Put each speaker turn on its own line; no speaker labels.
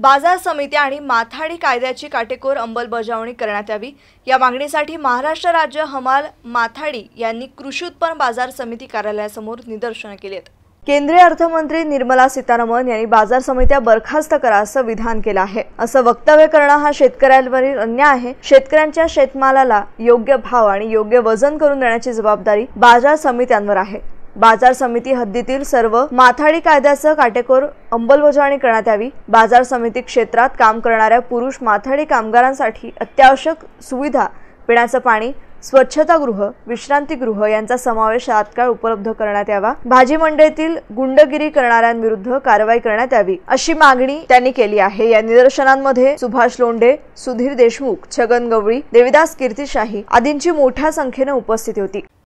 बाजार समित्या आणि माथाडी कायद्याची काटेकोर अंमलबजावणी करण्यात यावी या मागणीसाठी महाराष्ट्र राज्य हमाल माथाडी यांनी कृषी उत्पन्न बाजार समिती कार्यालयासमोर निदर्शनं केली आहेत केंद्रीय अर्थमंत्री निर्मला सीतारामन यांनी बाजार समित्या बरखास्त करा असं विधान केलं आहे असं वक्तव्य करणं हा शेतकऱ्यांवरील अन्याय आहे शेतकऱ्यांच्या शेतमालाला योग्य भाव आणि योग्य वजन करून देण्याची जबाबदारी बाजार समित्यांवर आहे बाजार समिती हद्दीतील सर्व माथाडी कायद्याचं काटेकोर अंमलबजावणी करण्यात यावी बाजार समिती क्षेत्रात काम करणाऱ्या पुरुष माथाडी कामगारांसाठी अत्यावश्यक सुविधा पिण्याचं पाणी स्वच्छतागृह विश्रांतीगृह यांचा समावेश तात्काळ उपलब्ध करण्यात यावा भाजी मंडईतील गुंडगिरी करणाऱ्यांविरुद्ध कारवाई करण्यात यावी अशी मागणी त्यांनी केली आहे या निदर्शनांमध्ये सुभाष लोंढे सुधीर देशमुख छगन गवळी देविदास कीर्तीशाही आदींची मोठ्या संख्येने उपस्थिती होती